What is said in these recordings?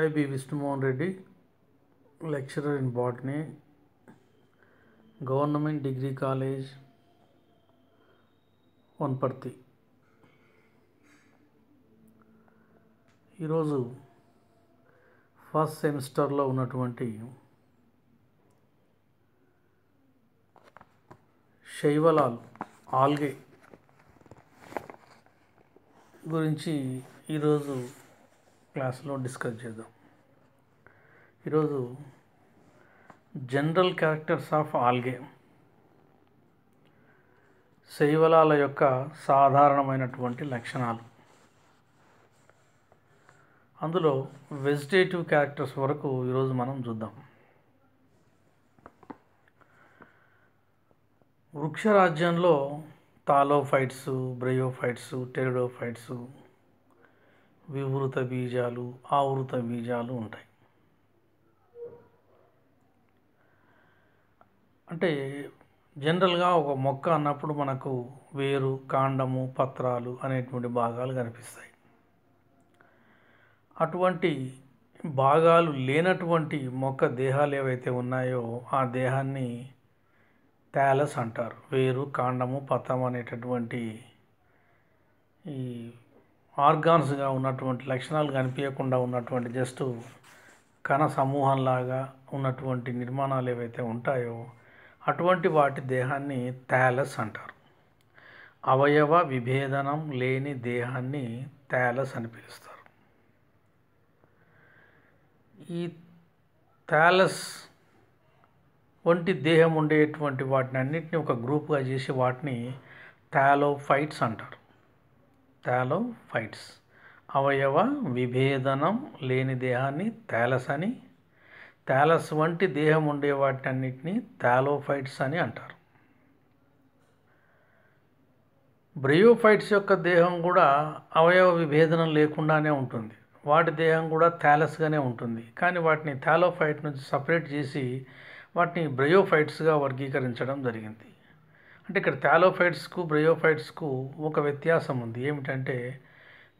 I B Vishnumohan Reddy lecturer in botany government degree college Wanaparthy ఈరోజు first సెమిస్టర్లో ఉన్నటువంటి శైవలాల్ ఆల్గే గురించి ఈరోజు క్లాస్లో డిస్కస్ చేద్దాం ఈరోజు జనరల్ క్యారెక్టర్స్ ఆఫ్ ఆల్గే శైవలాల యొక్క సాధారణమైనటువంటి లక్షణాలు అందులో వెజిటేటివ్ క్యారెక్టర్స్ వరకు ఈరోజు మనం చూద్దాం వృక్షరాజ్యంలో తాలోఫైట్స్ బ్రయోఫైట్స్ టెరిడోఫైట్స్ వివృత బీజాలు ఆవృత బీజాలు ఉంటాయి అంటే జనరల్గా ఒక మొక్క అన్నప్పుడు మనకు వేరు కాండము పత్రాలు అనేటువంటి భాగాలు కనిపిస్తాయి అటువంటి భాగాలు లేనటువంటి మొక్క దేహాలు ఏవైతే ఉన్నాయో ఆ దేహాన్ని థ్యాలస్ అంటారు వేరు కాండము పత్రం అనేటటువంటి ఈ ఆర్గాన్స్గా ఉన్నటువంటి లక్షణాలు కనిపించకుండా ఉన్నటువంటి జస్ట్ కణ సమూహంలాగా ఉన్నటువంటి నిర్మాణాలు ఏవైతే ఉంటాయో అటువంటి వాటి దేహాన్ని థ్యాలస్ అంటారు అవయవ విభేదనం లేని దేహాన్ని థ్యాలస్ అని పిలుస్తారు ఈ థ్యాలస్ వంటి దేహం ఉండేటువంటి వాటిని అన్నింటినీ ఒక గ్రూప్గా చేసి వాటిని థాలోఫైట్స్ అంటారు థాలోఫైట్స్ అవయవ విభేదనం లేని దేహాన్ని థాలస్ అని థాలస్ వంటి దేహం ఉండే వాటన్నిటిని థాలోఫైట్స్ అని అంటారు బ్రయోఫైట్స్ యొక్క దేహం కూడా అవయవ విభేదనం లేకుండానే ఉంటుంది వాటి దేహం కూడా థాలస్గానే ఉంటుంది కానీ వాటిని థాలోఫైట్ నుంచి సపరేట్ చేసి వాటిని బ్రయోఫైట్స్గా వర్గీకరించడం జరిగింది అంటే ఇక్కడ థాలోఫైట్స్కు బ్రయోఫైట్స్కు ఒక వ్యత్యాసం ఉంది ఏమిటంటే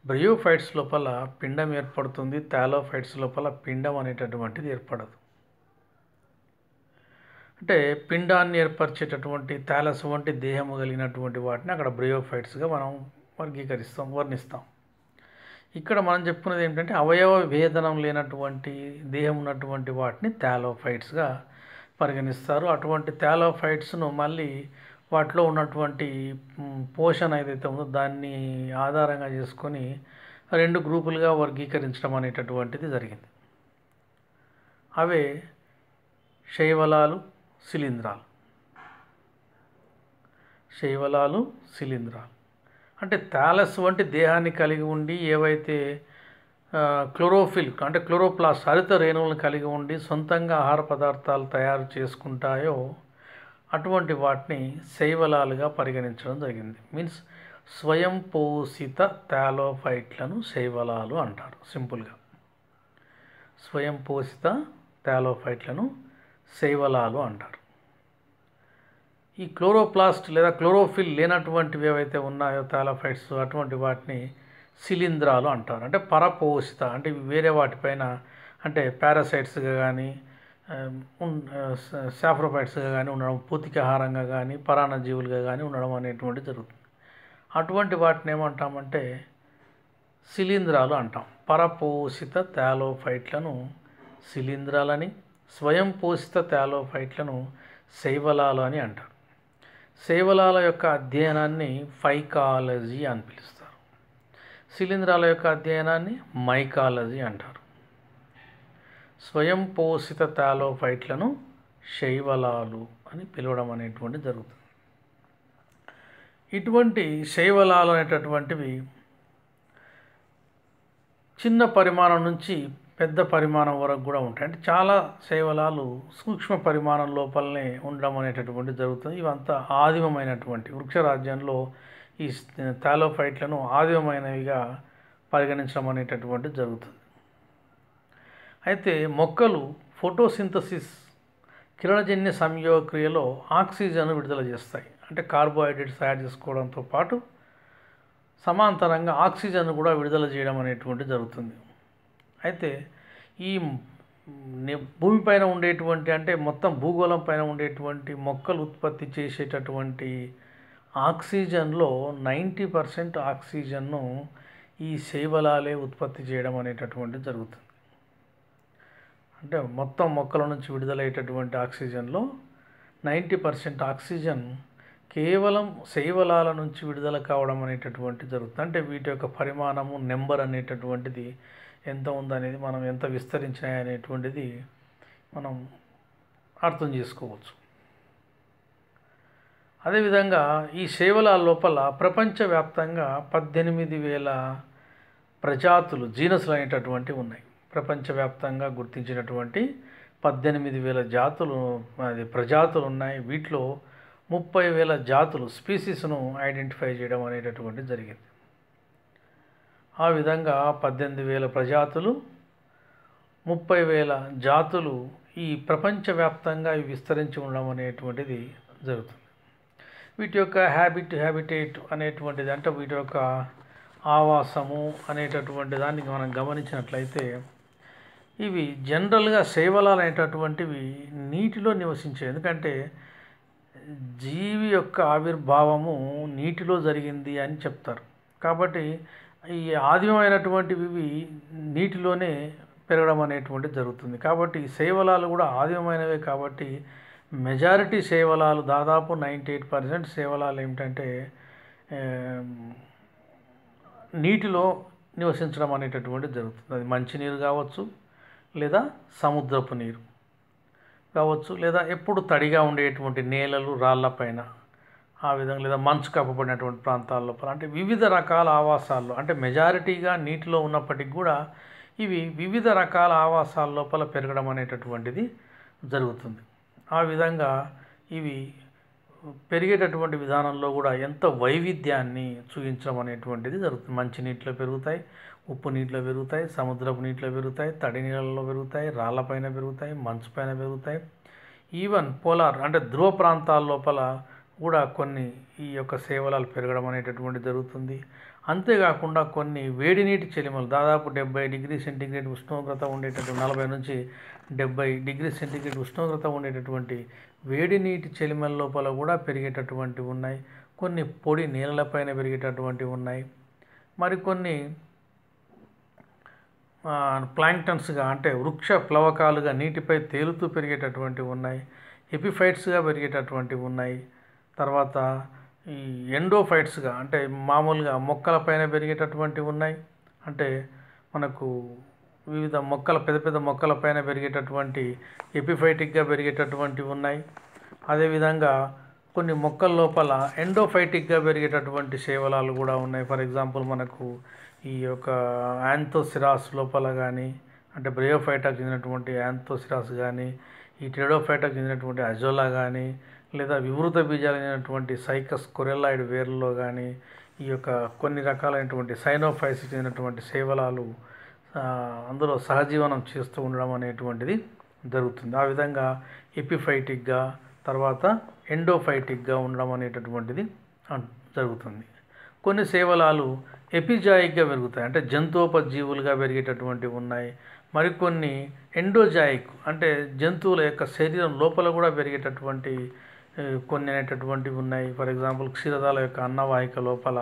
బ్రయోఫైట్స్ లోపల పిండం ఏర్పడుతుంది థాలోఫైట్స్ లోపల పిండం అనేటటువంటిది ఏర్పడదు అంటే పిండాన్ని ఏర్పరిచేటటువంటి థాలస్ వంటి దేహము కలిగినటువంటి వాటిని అక్కడ బ్రయోఫైట్స్గా మనం వర్గీకరిస్తాం వర్ణిస్తాం ఇక్కడ మనం చెప్పుకున్నది ఏంటంటే అవయవ భేదనం లేనటువంటి దేహం ఉన్నటువంటి వాటిని థాలోఫైట్స్గా పరిగణిస్తారు అటువంటి థాలోఫైట్స్ను మళ్ళీ వాటిలో ఉన్నటువంటి పోషణ ఏదైతే ఉందో దాన్ని ఆధారంగా చేసుకొని రెండు గ్రూపులుగా వర్గీకరించడం అనేటటువంటిది జరిగింది అవే శైవలాలు శిలీంధ్రాలు శైవలాలు శిలీంధ్రాలు అంటే థాలస్ వంటి దేహాన్ని కలిగి ఉండి ఏవైతే క్లోరోఫిల్ అంటే క్లోరోప్లాస్ హరిత రేణువులను కలిగి ఉండి సొంతంగా ఆహార పదార్థాలు తయారు చేసుకుంటాయో అటువంటి వాటిని శైవలాలుగా పరిగణించడం జరిగింది మీన్స్ స్వయం పోషిత థాలోఫైట్లను శైవలాలు అంటారు సింపుల్గా స్వయం పోషిత థాలోఫైట్లను శైవలాలు అంటారు ఈ క్లోరోప్లాస్ట్ లేదా క్లోరోఫిల్ లేనటువంటివి ఏవైతే ఉన్నాయో థాలఫైట్స్ అటువంటి వాటిని శిలీంధ్రాలు అంటారు అంటే పరపోషిత అంటే వేరే వాటిపైన అంటే పారాసైట్స్గా కానీ సాఫ్రోపైట్స్గా కానీ ఉండడం పూతికాహారంగా కానీ పరాణ జీవులుగా కానీ ఉండడం అనేటువంటి జరుగుతుంది అటువంటి వాటిని ఏమంటామంటే శిలీంధ్రాలు అంటాం పరపోషిత తేలోఫైట్లను శిలీంధ్రాలని స్వయం పోషిత తేలోఫైట్లను శైవలాలు అని అంటారు శైవలాల యొక్క అధ్యయనాన్ని ఫైకాలజీ అని పిలుస్తారు శిలీంధ్రాల యొక్క అధ్యయనాన్ని మైకాలజీ అంటారు స్వయం పోషిత థాలోఫైట్లను శైవలాలు అని పిలవడం అనేటువంటి జరుగుతుంది ఇటువంటి శైవలాలు అనేటటువంటివి చిన్న పరిమాణం నుంచి పెద్ద పరిమాణం వరకు కూడా ఉంటాయి అంటే చాలా శైవలాలు సూక్ష్మ పరిమాణం లోపలనే ఉండడం అనేటటువంటి జరుగుతుంది ఇవంతా ఆదిమమైనటువంటి వృక్షరాజ్యంలో ఈ థాలోఫైట్లను ఆదిమమైనవిగా పరిగణించడం అనేటటువంటి జరుగుతుంది అయితే మొక్కలు ఫోటోసింథసిస్ కిరణజన్య సంయోగక్రియలో ఆక్సిజన్ విడుదల చేస్తాయి అంటే కార్బోహైడ్రేట్స్ తయారు చేసుకోవడంతో పాటు సమాంతరంగా ఆక్సిజన్ కూడా విడుదల చేయడం అనేటువంటి జరుగుతుంది అయితే ఈ భూమిపైన ఉండేటువంటి అంటే మొత్తం భూగోళం పైన ఉండేటువంటి మొక్కలు ఉత్పత్తి చేసేటటువంటి ఆక్సిజన్లో నైంటీ పర్సెంట్ ఆక్సిజన్ను ఈ శైవలాలే ఉత్పత్తి చేయడం అనేటటువంటిది జరుగుతుంది అంటే మొత్తం మొక్కల నుంచి విడుదలయ్యేటటువంటి ఆక్సిజన్లో నైంటీ పర్సెంట్ ఆక్సిజన్ కేవలం శైవలాల నుంచి విడుదల కావడం అనేటటువంటి జరుగుతుంది అంటే వీటి యొక్క పరిమాణము నెంబర్ అనేటటువంటిది ఎంత ఉందనేది మనం ఎంత విస్తరించాయి అనేటువంటిది మనం అర్థం చేసుకోవచ్చు అదేవిధంగా ఈ శైవలాల లోపల ప్రపంచవ్యాప్తంగా పద్దెనిమిది వేల ప్రజాతులు జీనస్లు అనేటటువంటివి ఉన్నాయి ప్రపంచవ్యాప్తంగా గుర్తించినటువంటి పద్దెనిమిది వేల జాతులు అది ప్రజాతులు ఉన్నాయి వీటిలో ముప్పై వేల జాతులు స్పీసీస్ను ఐడెంటిఫై చేయడం అనేటటువంటి జరిగింది ఆ విధంగా పద్దెనిమిది వేల ప్రజాతులు ముప్పై వేల జాతులు ఈ ప్రపంచవ్యాప్తంగా విస్తరించి ఉండడం అనేటువంటిది జరుగుతుంది వీటి యొక్క హ్యాబిట్ హ్యాబిటేట్ అనేటువంటిది అంటే వీటి యొక్క ఆవాసము అనేటటువంటి దాన్ని మనం గమనించినట్లయితే ఇవి జనరల్గా శైవలాలు అనేటటువంటివి నీటిలో నివసించే ఎందుకంటే జీవి యొక్క ఆవిర్భావము నీటిలో జరిగింది అని చెప్తారు కాబట్టి ఈ ఆదిమైనటువంటివి ఇవి నీటిలోనే పెరగడం అనేటువంటిది జరుగుతుంది కాబట్టి శైవలాలు కూడా ఆదిమైనవే కాబట్టి మెజారిటీ శైవలాలు దాదాపు నైంటీ ఎయిట్ పర్సెంట్ శైవలాలు ఏమిటంటే నీటిలో నివసించడం అనేటటువంటిది జరుగుతుంది అది మంచినీరు కావచ్చు లేదా సముద్రపు నీరు కావచ్చు లేదా ఎప్పుడు తడిగా ఉండేటువంటి నేలలు పైన ఆ విధంగా లేదా మంచు కప్పబడినటువంటి ప్రాంతాల్లో అంటే వివిధ రకాల ఆవాసాల్లో అంటే మెజారిటీగా నీటిలో ఉన్నప్పటికి కూడా ఇవి వివిధ రకాల ఆవాసాల లోపల పెరగడం అనేటటువంటిది జరుగుతుంది ఆ విధంగా ఇవి పెరిగేటటువంటి విధానంలో కూడా ఎంత వైవిధ్యాన్ని చూపించడం అనేటువంటిది జరుగుతుంది మంచినీటిలో పెరుగుతాయి ఉప్పు నీటిలో పెరుగుతాయి సముద్రపు నీటిలో పెరుగుతాయి తడి నీళ్ళలో పెరుగుతాయి రాళ్ళపైన పెరుగుతాయి మంచు పైన పెరుగుతాయి ఈవెన్ పోలార్ అంటే ధ్రువ ప్రాంతాల లోపల కూడా కొన్ని ఈ యొక్క సేవలాలు పెరగడం అనేటటువంటి జరుగుతుంది అంతేకాకుండా కొన్ని వేడి నీటి చెలిమలు దాదాపు డెబ్బై డిగ్రీ సెంటీగ్రేడ్ ఉష్ణోగ్రత ఉండేటటువంటి నలభై నుంచి డెబ్బై డిగ్రీ సెంటీగ్రేడ్ ఉష్ణోగ్రత ఉండేటటువంటి వేడి నీటి చెలిమల లోపల కూడా పెరిగేటటువంటివి ఉన్నాయి కొన్ని పొడి నీళ్ళపైన పెరిగేటటువంటివి ఉన్నాయి మరికొన్ని ప్లాంక్టన్స్గా అంటే వృక్ష ప్లవకాలుగా నీటిపై తేలుతూ పెరిగేటటువంటివి ఉన్నాయి ఎపిఫైట్స్గా పెరిగేటటువంటివి ఉన్నాయి తర్వాత ఈ ఎండోఫైట్స్గా అంటే మామూలుగా మొక్కలపైన పెరిగేటటువంటివి ఉన్నాయి అంటే మనకు వివిధ మొక్కల పెద్ద పెద్ద మొక్కల పైన పెరిగేటటువంటి ఎపిఫైటిక్గా పెరిగేటటువంటివి ఉన్నాయి అదేవిధంగా కొన్ని మొక్కల లోపల ఎండోఫైటిక్గా పెరిగేటటువంటి శేవలాలు కూడా ఉన్నాయి ఫర్ ఎగ్జాంపుల్ మనకు ఈ యొక్క యాంతోసిరాస్ లోపల కానీ అంటే బ్రయోఫైటాకు చెందినటువంటి యాంతోసిరాస్ కానీ ఈ టెడోఫైటాకు చెందినటువంటి అజోలా కానీ లేదా వివృత బీజాలు చెందినటువంటి సైకస్ కొరెల్లాయిడ్ వేర్లలో కానీ ఈ యొక్క కొన్ని రకాలైనటువంటి సైనోఫైస్ చెందినటువంటి సేవలాలు అందులో సహజీవనం చేస్తూ ఉండడం అనేటువంటిది జరుగుతుంది ఆ విధంగా ఎపిఫైటిక్గా తర్వాత ఎండోఫైటిక్గా ఉండడం అనేటటువంటిది జరుగుతుంది కొన్ని సేవలాలు ఎపిజాయిక్గా పెరుగుతాయి అంటే జంతుపజీవులుగా పెరిగేటటువంటివి ఉన్నాయి మరికొన్ని ఎండోజాయిక్ అంటే జంతువుల యొక్క శరీరం లోపల కూడా పెరిగేటటువంటి కొన్ని అనేటటువంటివి ఉన్నాయి ఫర్ ఎగ్జాంపుల్ క్షీరదాల యొక్క అన్నవాహిక లోపల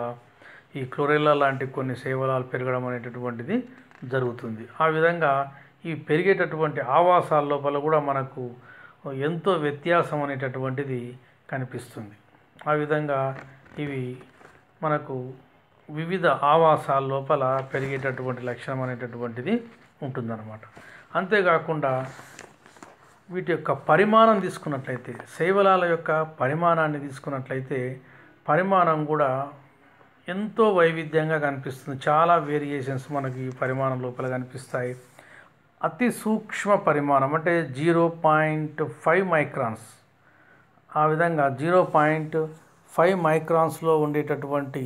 ఈ క్లోరెల్లా లాంటి కొన్ని సేవలాలు పెరగడం అనేటటువంటిది జరుగుతుంది ఆ విధంగా ఈ పెరిగేటటువంటి ఆవాసాల లోపల కూడా మనకు ఎంతో వ్యత్యాసం అనేటటువంటిది కనిపిస్తుంది ఆ విధంగా ఇవి మనకు వివిధ ఆవాసాల లోపల పెరిగేటటువంటి లక్షణం అనేటటువంటిది ఉంటుందన్నమాట అంతేకాకుండా వీటి యొక్క పరిమాణం తీసుకున్నట్లయితే శైవలాల యొక్క పరిమాణాన్ని తీసుకున్నట్లయితే పరిమాణం కూడా ఎంతో వైవిధ్యంగా కనిపిస్తుంది చాలా వేరియేషన్స్ మనకి పరిమాణం లోపల కనిపిస్తాయి అతి సూక్ష్మ పరిమాణం అంటే జీరో పాయింట్ ఫైవ్ మైక్రాన్స్ ఆ విధంగా జీరో పాయింట్ ఫైవ్ మైక్రాన్స్లో ఉండేటటువంటి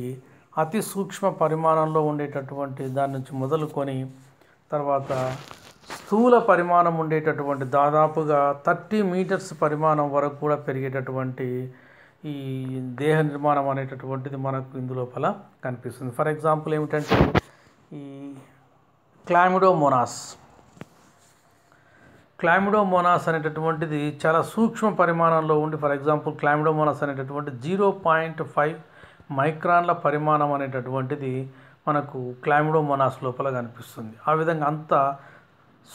అతి సూక్ష్మ పరిమాణంలో ఉండేటటువంటి దాని నుంచి మొదలుకొని తర్వాత స్థూల పరిమాణం ఉండేటటువంటి దాదాపుగా థర్టీ మీటర్స్ పరిమాణం వరకు కూడా పెరిగేటటువంటి ఈ దేహ నిర్మాణం అనేటటువంటిది మనకు ఇందులోపల కనిపిస్తుంది ఫర్ ఎగ్జాంపుల్ ఏమిటంటే ఈ క్లామిడోమోనాస్ క్లామిడోమోనాస్ అనేటటువంటిది చాలా సూక్ష్మ పరిమాణంలో ఉండి ఫర్ ఎగ్జాంపుల్ క్లామిడోమోనాస్ అనేటటువంటి జీరో పాయింట్ ఫైవ్ మైక్రాన్ల పరిమాణం అనేటటువంటిది మనకు క్లైమ్డోమోనాస్ లోపల కనిపిస్తుంది ఆ విధంగా అంత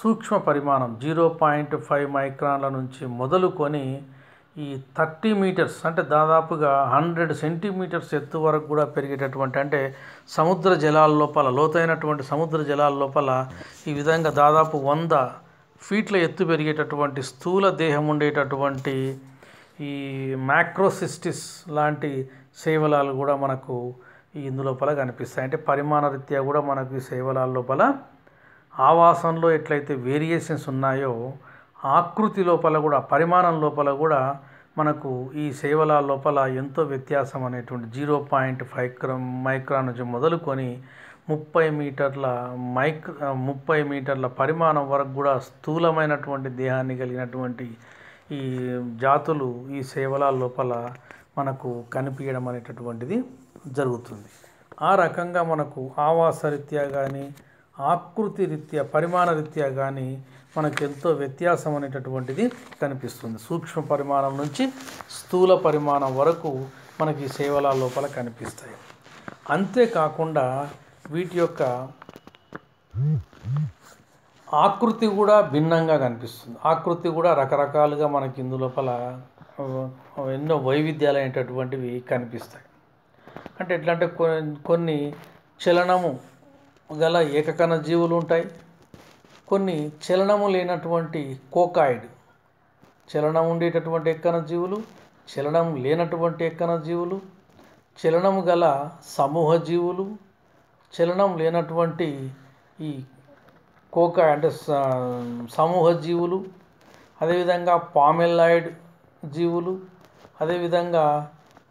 సూక్ష్మ పరిమాణం జీరో పాయింట్ ఫైవ్ మైక్రాన్ల నుంచి మొదలుకొని ఈ థర్టీ మీటర్స్ అంటే దాదాపుగా హండ్రెడ్ సెంటీమీటర్స్ ఎత్తు వరకు కూడా పెరిగేటటువంటి అంటే సముద్ర జలాల లోపల లోతైనటువంటి సముద్ర జలాల లోపల ఈ విధంగా దాదాపు వంద ఫీట్ల ఎత్తు పెరిగేటటువంటి స్థూల దేహం ఉండేటటువంటి ఈ మ్యాక్రోసిస్టిస్ లాంటి సేవలాలు కూడా మనకు ఇందు లోపల కనిపిస్తాయి అంటే పరిమాణ రీత్యా కూడా మనకు ఈ శైవలాల లోపల ఆవాసంలో ఎట్లయితే వేరియేషన్స్ ఉన్నాయో ఆకృతి లోపల కూడా పరిమాణం లోపల కూడా మనకు ఈ సేవల లోపల ఎంతో వ్యత్యాసం అనేటువంటి జీరో పాయింట్ ఫైవ్ క్రమ్ మైక్రాన్ నుంచి మొదలుకొని ముప్పై మీటర్ల మైక్ ముప్పై మీటర్ల పరిమాణం వరకు కూడా స్థూలమైనటువంటి దేహాన్ని కలిగినటువంటి ఈ జాతులు ఈ సేవల లోపల మనకు కనిపించడం అనేటటువంటిది జరుగుతుంది ఆ రకంగా మనకు ఆవాసరీత్యా కానీ ఆకృతి రీత్యా పరిమాణ రీత్యా కానీ మనకు ఎంతో వ్యత్యాసం అనేటటువంటిది కనిపిస్తుంది సూక్ష్మ పరిమాణం నుంచి స్థూల పరిమాణం వరకు మనకి సేవల లోపల కనిపిస్తాయి అంతేకాకుండా వీటి యొక్క ఆకృతి కూడా భిన్నంగా కనిపిస్తుంది ఆకృతి కూడా రకరకాలుగా మనకి ఇందు లోపల ఎన్నో వైవిధ్యాలైనటువంటివి కనిపిస్తాయి అంటే ఎట్లా అంటే కొన్ని చలనము గల ఏకకణ జీవులు ఉంటాయి కొన్ని చలనము లేనటువంటి కోకాయిడ్ చలనం ఉండేటటువంటి ఎక్కన జీవులు చలనం లేనటువంటి ఎక్కన జీవులు చలనం గల సమూహ జీవులు చలనం లేనటువంటి ఈ కోక అంటే సమూహ జీవులు అదేవిధంగా పామెల్లాయిడ్ జీవులు అదేవిధంగా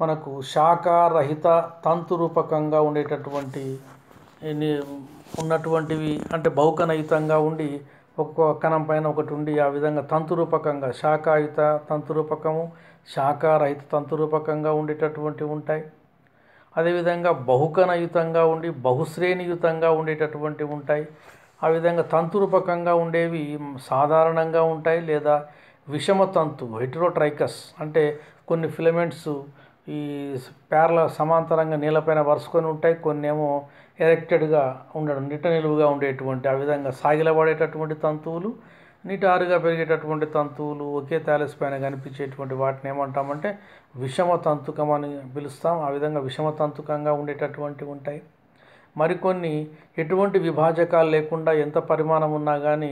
మనకు శాఖారహిత తంతు రూపకంగా ఉండేటటువంటి ఉన్నటువంటివి అంటే బహుకనయుతంగా ఉండి ఒక్కో కణం పైన ఒకటి ఉండి ఆ విధంగా తంతురూపకంగా శాఖాయుత తంతురూపకము శాఖారహిత తంతురూపకంగా ఉండేటటువంటి ఉంటాయి అదేవిధంగా బహుకణయుతంగా ఉండి బహుశ్రేణియుతంగా ఉండేటటువంటి ఉంటాయి ఆ విధంగా తంతురూపకంగా ఉండేవి సాధారణంగా ఉంటాయి లేదా విషమతంతు హెట్రోట్రైకస్ అంటే కొన్ని ఫిలమెంట్స్ ఈ పేర్ల సమాంతరంగా నీళ్ళపైన వరుసుకొని ఉంటాయి కొన్ని ఏమో ఎరెక్టెడ్గా ఉండడం నిట నిలువుగా ఉండేటువంటి ఆ విధంగా సాగిలబడేటటువంటి తంతువులు నీటి ఆరుగా పెరిగేటటువంటి తంతువులు ఒకే తాలెస్ పైన కనిపించేటువంటి వాటిని ఏమంటామంటే విషమ తంతుకం అని పిలుస్తాం ఆ విధంగా విషమ తంతుకంగా ఉండేటటువంటి ఉంటాయి మరికొన్ని ఎటువంటి విభాజకాలు లేకుండా ఎంత పరిమాణం ఉన్నా కానీ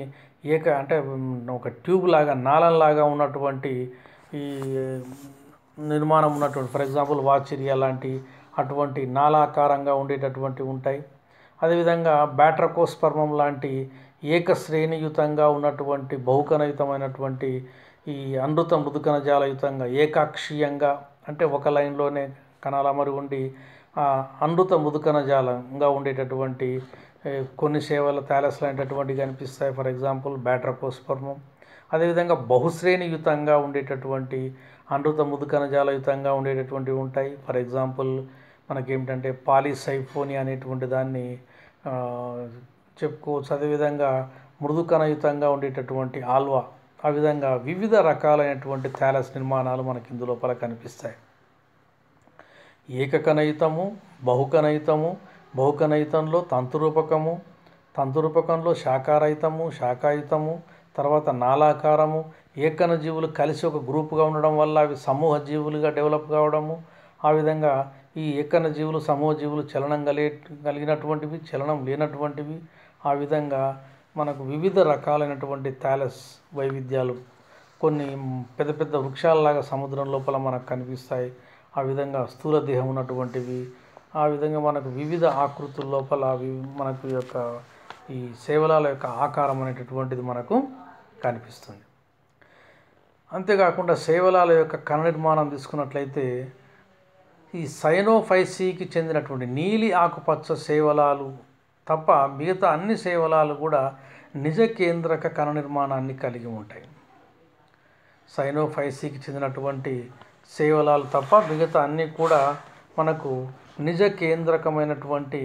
ఏక అంటే ఒక ట్యూబ్ లాగా నాళంలాగా ఉన్నటువంటి ఈ నిర్మాణం ఉన్నటువంటి ఫర్ ఎగ్జాంపుల్ వాచిరియా లాంటి అటువంటి నాలాకారంగా ఉండేటటువంటి ఉంటాయి అదేవిధంగా బ్యాట్రకోస్పర్మం లాంటి ఏకశ్రేణియుతంగా ఉన్నటువంటి బహుకణయుతమైనటువంటి ఈ అనృత మృదుకణజాలయుతంగా ఏకాక్షీయంగా అంటే ఒక లైన్లోనే కణాలమరి అమరి ఉండి అనృత మృదుకణజాలంగా ఉండేటటువంటి కొన్ని సేవలు థాలస్ లాంటిటువంటివి కనిపిస్తాయి ఫర్ ఎగ్జాంపుల్ బ్యాట్రకోస్పర్మం అదేవిధంగా బహుశ్రేణియుతంగా ఉండేటటువంటి అనృత ముదుకణజాలయుతంగా ఉండేటటువంటివి ఉంటాయి ఫర్ ఎగ్జాంపుల్ మనకేమిటంటే పాలిసైఫోని అనేటువంటి దాన్ని చెప్పుకోవచ్చు అదేవిధంగా మృదుకణయుతంగా ఉండేటటువంటి ఆల్వా ఆ విధంగా వివిధ రకాలైనటువంటి థాలస్ నిర్మాణాలు మనకి ఇందులోపల కనిపిస్తాయి ఏకకణయుతము బహుకణయుతము బహుకనైతంలో తంతురూపకము తంతురూపకంలో శాఖారహితము శాఖాయుతము తర్వాత నాలాకారము ఏకన జీవులు కలిసి ఒక గ్రూపుగా ఉండడం వల్ల అవి సమూహ జీవులుగా డెవలప్ కావడము ఆ విధంగా ఈ ఏకన జీవులు సమూహ జీవులు చలనం కలి కలిగినటువంటివి చలనం లేనటువంటివి ఆ విధంగా మనకు వివిధ రకాలైనటువంటి థాలస్ వైవిధ్యాలు కొన్ని పెద్ద పెద్ద వృక్షాలలాగా సముద్రం లోపల మనకు కనిపిస్తాయి ఆ విధంగా స్థూల దేహం ఉన్నటువంటివి ఆ విధంగా మనకు వివిధ ఆకృతుల లోపల మనకు యొక్క ఈ సేవలాల యొక్క ఆకారం అనేటటువంటిది మనకు కనిపిస్తుంది అంతేకాకుండా సేవలాల యొక్క కణ నిర్మాణం తీసుకున్నట్లయితే ఈ సైనోఫైసీకి చెందినటువంటి నీలి ఆకుపచ్చ సేవలాలు తప్ప మిగతా అన్ని సేవలాలు కూడా నిజ కేంద్రక కణ నిర్మాణాన్ని కలిగి ఉంటాయి సైనోఫైసీకి చెందినటువంటి సేవలాలు తప్ప మిగతా అన్నీ కూడా మనకు నిజ కేంద్రకమైనటువంటి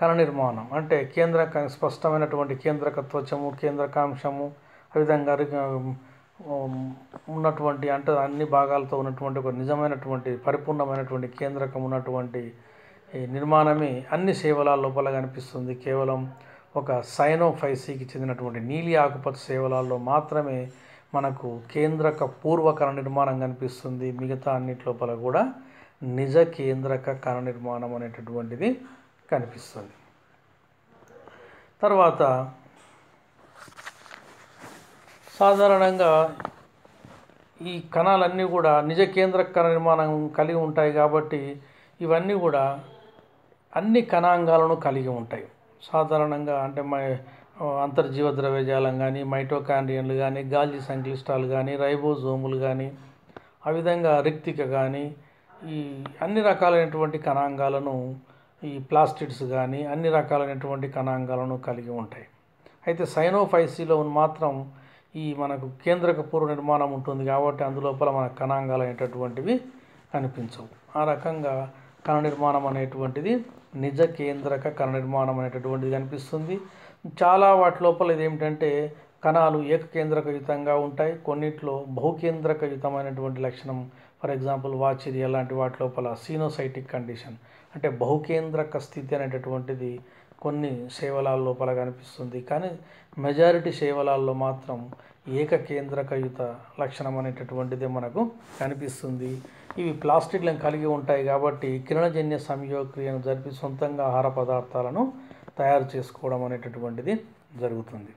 కణ నిర్మాణం అంటే కేంద్రక స్పష్టమైనటువంటి కేంద్రకత్వచము కేంద్రకాంశము విధంగా ఉన్నటువంటి అంటే అన్ని భాగాలతో ఉన్నటువంటి ఒక నిజమైనటువంటి పరిపూర్ణమైనటువంటి కేంద్రకం ఉన్నటువంటి ఈ నిర్మాణమే అన్ని సేవల లోపల కనిపిస్తుంది కేవలం ఒక సైనోఫైసీకి చెందినటువంటి నీలి ఆకుపచ్చ సేవలాల్లో మాత్రమే మనకు కేంద్రక పూర్వకర నిర్మాణం కనిపిస్తుంది మిగతా అన్నిటి లోపల కూడా నిజ కేంద్రక నిర్మాణం అనేటటువంటిది కనిపిస్తుంది తర్వాత సాధారణంగా ఈ కణాలన్నీ కూడా నిజ కేంద్రక కణ నిర్మాణం కలిగి ఉంటాయి కాబట్టి ఇవన్నీ కూడా అన్ని కణాంగాలను కలిగి ఉంటాయి సాధారణంగా అంటే మై అంతర్జీవ ద్రవ్యజాలం కానీ మైటోకాండియన్లు కానీ గాల్జీ సంక్లిష్టాలు కానీ రైబోజోములు కానీ ఆ విధంగా రిక్తిక కానీ ఈ అన్ని రకాలైనటువంటి కణాంగాలను ఈ ప్లాస్టిడ్స్ కానీ అన్ని రకాలైనటువంటి కణాంగాలను కలిగి ఉంటాయి అయితే సైనోఫైసీలో మాత్రం ఈ మనకు కేంద్రక పూర్వ నిర్మాణం ఉంటుంది కాబట్టి అందులోపల మన కణాంగాలు అనేటటువంటివి కనిపించవు ఆ రకంగా కణ నిర్మాణం అనేటువంటిది నిజ కేంద్రక కణ నిర్మాణం అనేటటువంటిది కనిపిస్తుంది చాలా వాటి లోపల ఇదేమిటంటే కణాలు ఏకకేంద్రకయుతంగా ఉంటాయి కొన్నిట్లో బహుకేంద్రకయుతమైనటువంటి లక్షణం ఫర్ ఎగ్జాంపుల్ వాచిరి లాంటి వాటి లోపల సీనోసైటిక్ కండిషన్ అంటే బహుకేంద్రక స్థితి అనేటటువంటిది కొన్ని సేవలాల లోపల కనిపిస్తుంది కానీ మెజారిటీ సేవలాల్లో మాత్రం ఏకకేంద్రకయుత లక్షణం అనేటటువంటిది మనకు కనిపిస్తుంది ఇవి ప్లాస్టిక్లను కలిగి ఉంటాయి కాబట్టి కిరణజన్య సంయోగక్రియను జరిపి సొంతంగా ఆహార పదార్థాలను తయారు చేసుకోవడం అనేటటువంటిది జరుగుతుంది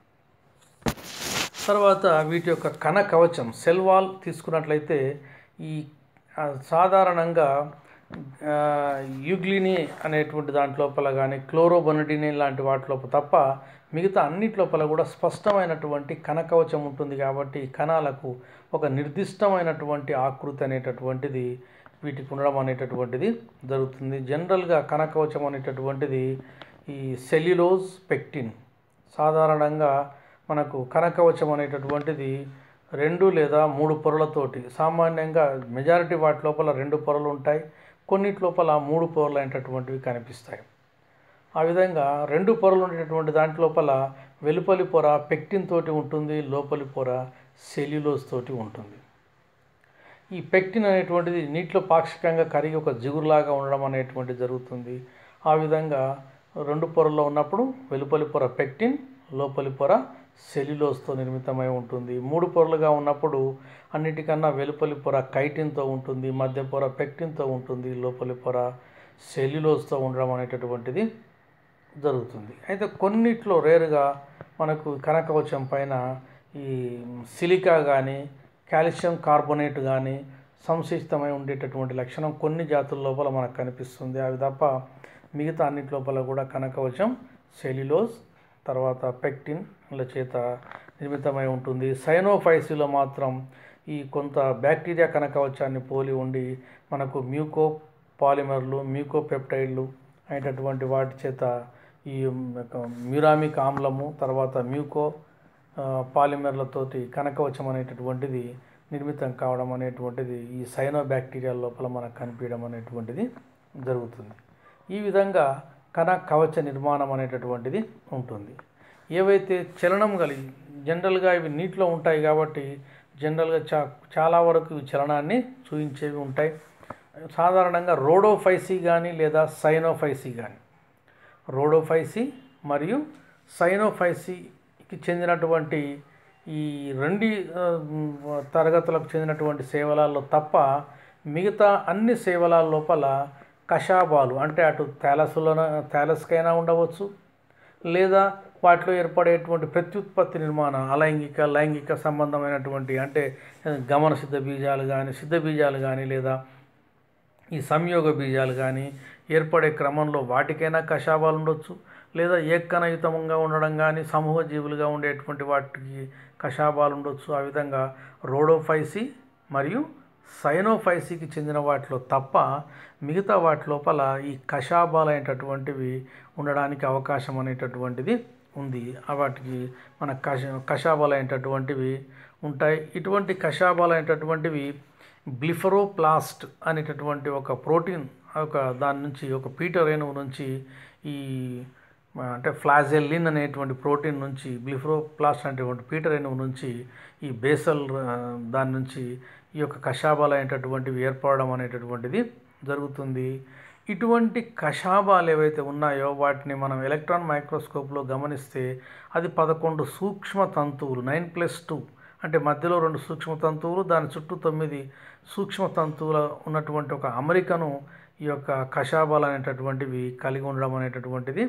తర్వాత వీటి యొక్క కణ కవచం సెల్వాల్ తీసుకున్నట్లయితే ఈ సాధారణంగా యుగ్లిని అనేటువంటి దాంట్ లోపల కానీ క్లోరోబొనడిని లాంటి వాటి తప్ప మిగతా అన్నిటి లోపల కూడా స్పష్టమైనటువంటి కనకవచం ఉంటుంది కాబట్టి కణాలకు ఒక నిర్దిష్టమైనటువంటి ఆకృతి అనేటటువంటిది వీటికి ఉండడం అనేటటువంటిది జరుగుతుంది జనరల్గా కనకవచం అనేటటువంటిది ఈ సెల్యులోజ్ పెక్టిన్ సాధారణంగా మనకు కనకవచం అనేటటువంటిది రెండు లేదా మూడు పొరలతోటి సామాన్యంగా మెజారిటీ వాటి లోపల రెండు పొరలు ఉంటాయి కొన్నిటి లోపల మూడు పొరలు అయినటువంటివి కనిపిస్తాయి ఆ విధంగా రెండు పొరలు ఉండేటటువంటి దాంట్లోపల లోపల వెలుపలి పొర పెక్టిన్ తోటి ఉంటుంది లోపలి పొర సెల్యులోస్ తోటి ఉంటుంది ఈ పెక్టిన్ అనేటువంటిది నీటిలో పాక్షికంగా కరిగి ఒక జిగురులాగా ఉండడం అనేటువంటిది జరుగుతుంది ఆ విధంగా రెండు పొరల్లో ఉన్నప్పుడు వెలుపలి పొర పెక్టిన్ లోపలి పొర సెల్యులోస్తో నిర్మితమై ఉంటుంది మూడు పొరలుగా ఉన్నప్పుడు అన్నిటికన్నా వెలుపలి పొర కైటిన్తో ఉంటుంది మధ్య పొర పెక్టిన్తో ఉంటుంది లోపలి పొర సెల్యులోస్తో ఉండడం అనేటటువంటిది జరుగుతుంది అయితే కొన్నిట్లో రేరుగా మనకు కనకవచం పైన ఈ సిలికా కానీ కాల్షియం కార్బొనేట్ కానీ సంశిష్టమై ఉండేటటువంటి లక్షణం కొన్ని జాతుల లోపల మనకు కనిపిస్తుంది అవి తప్ప మిగతా అన్నిటి లోపల కూడా కనకవచం సెల్యులోస్ తర్వాత పెక్టిన్ల చేత నిర్మితమై ఉంటుంది సైనోఫైసిలో మాత్రం ఈ కొంత బ్యాక్టీరియా కనకవచ్చాన్ని పోలి ఉండి మనకు మ్యూకో పాలిమర్లు మ్యూకోపెప్టైడ్లు అయినటువంటి వాటి చేత ఈ మ్యూరామిక్ ఆమ్లము తర్వాత మ్యూకో పాలిమర్లతోటి కనకవచం అనేటటువంటిది నిర్మితం కావడం అనేటువంటిది ఈ సైనో బ్యాక్టీరియా లోపల మనకు కనిపించడం అనేటువంటిది జరుగుతుంది ఈ విధంగా కణ కవచ నిర్మాణం అనేటటువంటిది ఉంటుంది ఏవైతే చలనం కలిగి జనరల్గా ఇవి నీటిలో ఉంటాయి కాబట్టి జనరల్గా చా చాలా వరకు చలనాన్ని చూపించేవి ఉంటాయి సాధారణంగా రోడోఫైసీ కానీ లేదా సైనోఫైసీ కానీ రోడోఫైసీ మరియు సైనోఫైసీకి చెందినటువంటి ఈ రెండు తరగతులకు చెందినటువంటి సేవలాల్లో తప్ప మిగతా అన్ని సేవల లోపల కషాబాలు అంటే అటు తేలసులో థాలస్కైనా ఉండవచ్చు లేదా వాటిలో ఏర్పడేటువంటి ప్రత్యుత్పత్తి నిర్మాణం అలైంగిక లైంగిక సంబంధమైనటువంటి అంటే గమన సిద్ధ బీజాలు కానీ సిద్ధ బీజాలు కానీ లేదా ఈ సంయోగ బీజాలు కానీ ఏర్పడే క్రమంలో వాటికైనా కషాబాలు ఉండొచ్చు లేదా ఏకనయుతమంగా ఉండడం కానీ సమూహ జీవులుగా ఉండేటువంటి వాటికి కషాబాలు ఉండొచ్చు ఆ విధంగా రోడోఫైసి మరియు సైనోఫైసీకి చెందిన వాటిలో తప్ప మిగతా వాటి లోపల ఈ కషాబాలు అనేటటువంటివి ఉండడానికి అవకాశం అనేటటువంటిది ఉంది వాటికి మన కష కషాబాలు అనేటటువంటివి ఉంటాయి ఇటువంటి కషాబాలు అనేటటువంటివి గ్లిఫరోప్లాస్ట్ అనేటటువంటి ఒక ప్రోటీన్ ఒక దాని నుంచి ఒక పీటర్ నుంచి ఈ అంటే ఫ్లాజెల్లిన్ అనేటువంటి ప్రోటీన్ నుంచి గ్లిఫరోప్లాస్ట్ అనేటువంటి పీటర్ నుంచి ఈ బేసల్ దాని నుంచి ఈ యొక్క కషాబాలు అనేటటువంటివి ఏర్పడడం అనేటటువంటిది జరుగుతుంది ఇటువంటి కషాబాలు ఏవైతే ఉన్నాయో వాటిని మనం ఎలక్ట్రాన్ మైక్రోస్కోప్లో గమనిస్తే అది పదకొండు సూక్ష్మ తంతువులు నైన్ ప్లస్ టూ అంటే మధ్యలో రెండు సూక్ష్మ తంతువులు దాని చుట్టూ తొమ్మిది సూక్ష్మ తంతువుల ఉన్నటువంటి ఒక అమెరికను ఈ యొక్క కషాబాలు అనేటటువంటివి కలిగి ఉండడం అనేటటువంటిది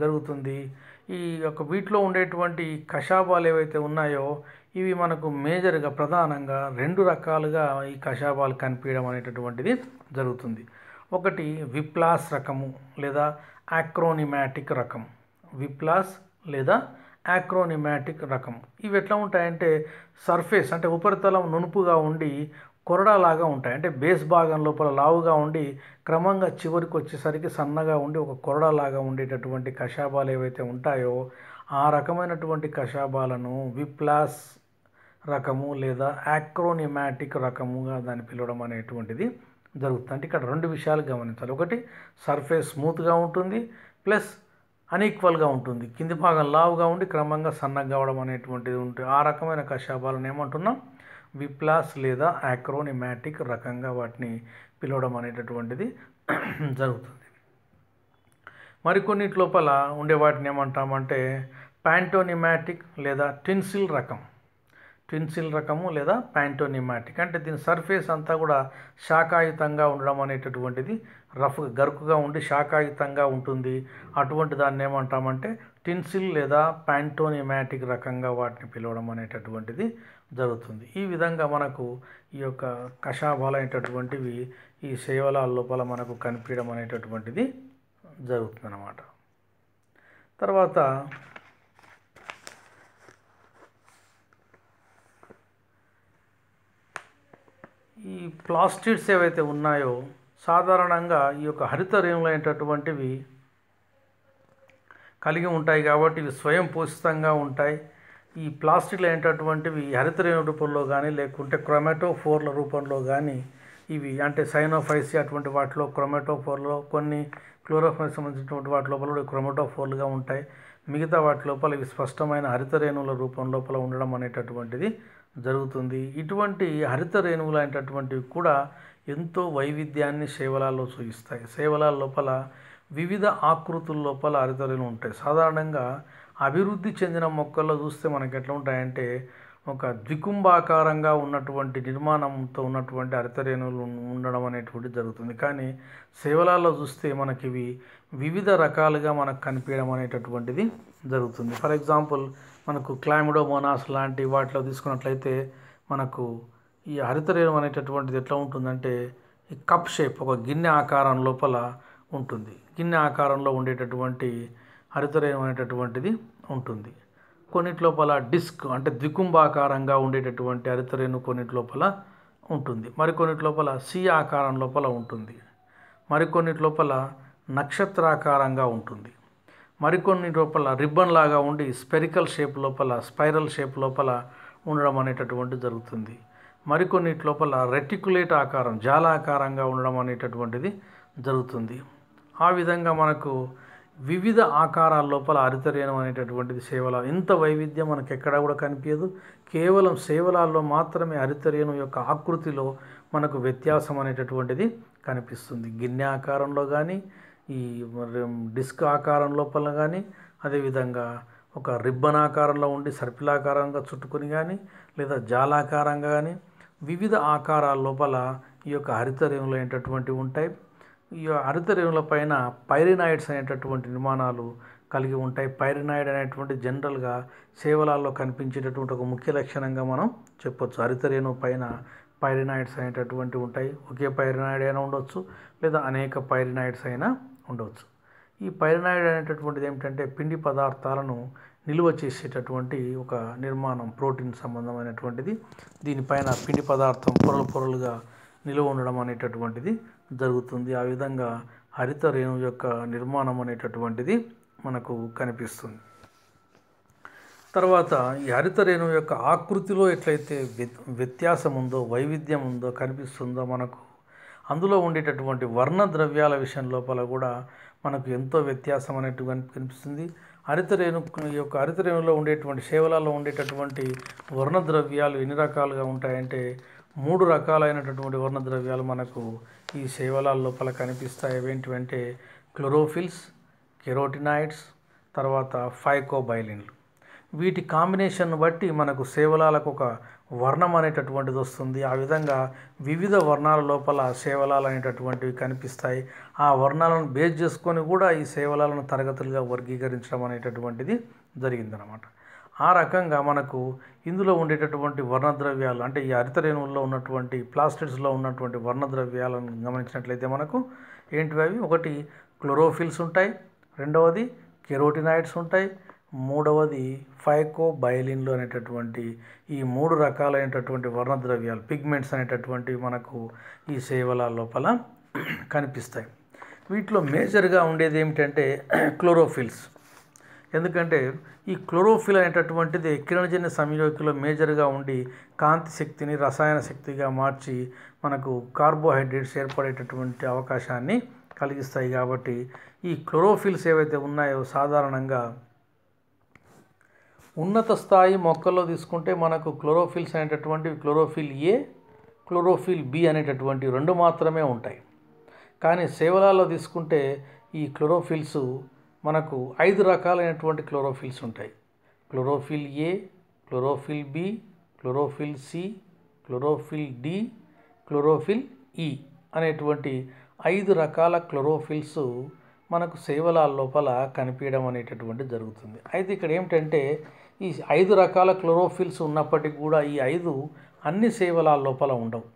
జరుగుతుంది ఈ యొక్క వీటిలో ఉండేటువంటి కషాయాలు ఏవైతే ఉన్నాయో ఇవి మనకు మేజర్గా ప్రధానంగా రెండు రకాలుగా ఈ కషాయాలు కనిపించడం అనేటటువంటిది జరుగుతుంది ఒకటి విప్లాస్ రకము లేదా యాక్రోనిమాటిక్ రకం విప్లాస్ లేదా యాక్రోనిమాటిక్ రకం ఇవి ఎట్లా ఉంటాయంటే సర్ఫేస్ అంటే ఉపరితలం నునుపుగా ఉండి కొరడాలాగా ఉంటాయి అంటే బేస్ భాగం లోపల లావుగా ఉండి క్రమంగా చివరికి వచ్చేసరికి సన్నగా ఉండి ఒక కొరడాలాగా ఉండేటటువంటి కషాబాలు ఏవైతే ఉంటాయో ఆ రకమైనటువంటి కషాబాలను విప్లాస్ రకము లేదా యాక్రోనిమాటిక్ రకముగా దాన్ని పిలవడం అనేటువంటిది జరుగుతుంది అంటే ఇక్కడ రెండు విషయాలు గమనించాలి ఒకటి సర్ఫేస్ స్మూత్గా ఉంటుంది ప్లస్ అన్ఈక్వల్గా ఉంటుంది కింది భాగం లావుగా ఉండి క్రమంగా సన్నగా అవడం అనేటువంటిది ఉంటుంది ఆ రకమైన కషాబాలను ఏమంటున్నాం విప్లాస్ లేదా యాక్రోనిమాటిక్ రకంగా వాటిని పిలవడం అనేటటువంటిది జరుగుతుంది మరికొన్నిటి లోపల ఉండే వాటిని ఏమంటామంటే ప్యాంటోనిమాటిక్ లేదా టిన్సిల్ రకం ట్విన్సిల్ రకము లేదా ప్యాంటోనిమాటిక్ అంటే దీని సర్ఫేస్ అంతా కూడా శాఖాయుతంగా ఉండడం అనేటటువంటిది రఫ్ గరుకుగా ఉండి శాఖాయుతంగా ఉంటుంది అటువంటి దాన్ని ఏమంటామంటే టిన్సిల్ లేదా ప్యాంటోనిమాటిక్ రకంగా వాటిని పిలవడం అనేటటువంటిది జరుగుతుంది ఈ విధంగా మనకు ఈ యొక్క కషాభాలైనటువంటివి ఈ సేవల లోపల మనకు కనిపించడం అనేటటువంటిది జరుగుతుంది అన్నమాట తర్వాత ఈ ప్లాస్టిడ్స్ ఏవైతే ఉన్నాయో సాధారణంగా ఈ యొక్క హరిత రేణులైనటువంటివి కలిగి ఉంటాయి కాబట్టి ఇవి స్వయం పోషితంగా ఉంటాయి ఈ ప్లాస్టిక్లు అయినటువంటివి హరితరేణు రూపంలో కానీ లేకుంటే క్రొమాటోఫోర్ల రూపంలో కానీ ఇవి అంటే సైనోఫైసి అటువంటి వాటిలో క్రొమాటోఫోర్లో కొన్ని క్లోరోఫైన్ సంబంధించినటువంటి వాటి లోపల కూడా క్రొమాటోఫోర్లుగా ఉంటాయి మిగతా వాటి లోపల ఇవి స్పష్టమైన హరితరేణుల రూపం లోపల ఉండడం అనేటటువంటిది జరుగుతుంది ఇటువంటి హరిత రేణువులు అనేటటువంటివి కూడా ఎంతో వైవిధ్యాన్ని సేవలాల్లో చూపిస్తాయి శైవలాల లోపల వివిధ ఆకృతుల లోపల హరిత రేణువు ఉంటాయి సాధారణంగా అభివృద్ధి చెందిన మొక్కల్లో చూస్తే మనకి ఎట్లా ఉంటాయంటే ఒక ద్వికుంభాకారంగా ఉన్నటువంటి నిర్మాణంతో ఉన్నటువంటి హరితరేణువులు ఉండడం అనేటువంటిది జరుగుతుంది కానీ సేవలాల్లో చూస్తే మనకి ఇవి వివిధ రకాలుగా మనకు కనిపించడం అనేటటువంటిది జరుగుతుంది ఫర్ ఎగ్జాంపుల్ మనకు క్లామిడోమోనాస్ లాంటి వాటిలో తీసుకున్నట్లయితే మనకు ఈ హరితరేణు అనేటటువంటిది ఎట్లా ఉంటుందంటే ఈ కప్ షేప్ ఒక గిన్నె ఆకారం లోపల ఉంటుంది గిన్నె ఆకారంలో ఉండేటటువంటి హరితరేణు అనేటటువంటిది ఉంటుంది కొన్నిటి లోపల డిస్క్ అంటే ద్వికుంభాకారంగా ఉండేటటువంటి రేణు కొన్నిటి లోపల ఉంటుంది మరికొన్నిటి లోపల సి ఆకారం లోపల ఉంటుంది మరికొన్నిటి లోపల నక్షత్రాకారంగా ఉంటుంది మరికొన్ని లోపల రిబ్బన్ లాగా ఉండి స్పెరికల్ షేప్ లోపల స్పైరల్ షేప్ లోపల ఉండడం అనేటటువంటి జరుగుతుంది మరికొన్నిటి లోపల రెటికులేట్ ఆకారం జాల ఆకారంగా ఉండడం అనేటటువంటిది జరుగుతుంది ఆ విధంగా మనకు వివిధ ఆకారాల లోపల అరితరేయడం అనేటటువంటిది సేవల ఇంత వైవిధ్యం మనకు ఎక్కడా కూడా కనిపించదు కేవలం సేవలాల్లో మాత్రమే హరితరేణం యొక్క ఆకృతిలో మనకు వ్యత్యాసం అనేటటువంటిది కనిపిస్తుంది గిన్నె ఆకారంలో కానీ ఈ డిస్క్ ఆకారం లోపల కానీ అదేవిధంగా ఒక రిబ్బన్ ఆకారంలో ఉండి సర్పిలాకారంగా చుట్టుకొని కానీ లేదా జాలాకారంగా కానీ వివిధ ఆకారాల లోపల ఈ యొక్క హరితరేవులు అనేటటువంటివి ఉంటాయి ఈ రేణుల పైన పైరినాయిడ్స్ అనేటటువంటి నిర్మాణాలు కలిగి ఉంటాయి పైరినాయిడ్ అనేటువంటి జనరల్గా సేవలాల్లో కనిపించేటటువంటి ఒక ముఖ్య లక్షణంగా మనం చెప్పొచ్చు హరితరేణు పైన పైరినాయిడ్స్ అనేటటువంటి ఉంటాయి ఒకే పైరినాయిడ్ అయినా ఉండొచ్చు లేదా అనేక పైరినాయిడ్స్ అయినా ఉండవచ్చు ఈ పైరనాయిడ్ అనేటటువంటిది ఏమిటంటే పిండి పదార్థాలను నిల్వ చేసేటటువంటి ఒక నిర్మాణం ప్రోటీన్ సంబంధమైనటువంటిది దీనిపైన పిండి పదార్థం పొరలు పొరలుగా నిల్వ ఉండడం అనేటటువంటిది జరుగుతుంది ఆ విధంగా హరిత రేణు యొక్క నిర్మాణం అనేటటువంటిది మనకు కనిపిస్తుంది తర్వాత ఈ హరిత రేణు యొక్క ఆకృతిలో ఎట్లయితే వ్యత్యాసం ఉందో వైవిధ్యం ఉందో కనిపిస్తుందో మనకు అందులో ఉండేటటువంటి వర్ణ ద్రవ్యాల విషయం లోపల కూడా మనకు ఎంతో వ్యత్యాసం అనేట్టు కనిపిస్తుంది హరితరేణు యొక్క హరితరేణులో ఉండేటువంటి సేవలలో ఉండేటటువంటి వర్ణ ద్రవ్యాలు ఎన్ని రకాలుగా ఉంటాయంటే మూడు రకాలైనటువంటి వర్ణ ద్రవ్యాలు మనకు ఈ సేవల లోపల కనిపిస్తాయి ఏంటివంటే క్లోరోఫిల్స్ కెరోటినాయిడ్స్ తర్వాత ఫైకోబైలిన్లు వీటి కాంబినేషన్ బట్టి మనకు సేవలాలకు ఒక వర్ణం అనేటటువంటిది వస్తుంది ఆ విధంగా వివిధ వర్ణాల లోపల సేవలాలు అనేటటువంటివి కనిపిస్తాయి ఆ వర్ణాలను బేస్ చేసుకొని కూడా ఈ సేవలాలను తరగతులుగా వర్గీకరించడం అనేటటువంటిది జరిగిందనమాట ఆ రకంగా మనకు ఇందులో ఉండేటటువంటి వర్ణద్రవ్యాలు అంటే ఈ హరితరేణువుల్లో ఉన్నటువంటి ప్లాస్టిడ్స్లో ఉన్నటువంటి వర్ణద్రవ్యాలను గమనించినట్లయితే మనకు ఏంటివి అవి ఒకటి క్లోరోఫిల్స్ ఉంటాయి రెండవది కెరోటినాయిడ్స్ ఉంటాయి మూడవది ఫైకో బయలిన్లు అనేటటువంటి ఈ మూడు రకాలైనటువంటి వర్ణద్రవ్యాలు పిగ్మెంట్స్ అనేటటువంటి మనకు ఈ సేవల లోపల కనిపిస్తాయి వీటిలో మేజర్గా ఉండేది ఏమిటంటే క్లోరోఫిల్స్ ఎందుకంటే ఈ క్లోరోఫిల్ అనేటటువంటిది కిరణజన్య సంయోగిలో మేజర్గా ఉండి కాంతి శక్తిని రసాయన శక్తిగా మార్చి మనకు కార్బోహైడ్రేట్స్ ఏర్పడేటటువంటి అవకాశాన్ని కలిగిస్తాయి కాబట్టి ఈ క్లోరోఫిల్స్ ఏవైతే ఉన్నాయో సాధారణంగా ఉన్నత స్థాయి మొక్కల్లో తీసుకుంటే మనకు క్లోరోఫిల్స్ అనేటటువంటివి క్లోరోఫిల్ ఏ క్లోరోఫిల్ బి అనేటటువంటి రెండు మాత్రమే ఉంటాయి కానీ సేవలాల్లో తీసుకుంటే ఈ క్లోరోఫిల్స్ మనకు ఐదు రకాలైనటువంటి క్లోరోఫిల్స్ ఉంటాయి chlorophyll A chlorophyll B chlorophyll C chlorophyll D chlorophyll E అనేటువంటి ఐదు రకాల క్లోరోఫిల్స్ మనకు సేవల లోపల కనిపించడం అనేటటువంటి జరుగుతుంది అయితే ఇక్కడ ఏమిటంటే ఈ ఐదు రకాల క్లోరోఫిల్స్ ఉన్నప్పటికీ కూడా ఈ ఐదు అన్ని సేవల లోపల ఉండవు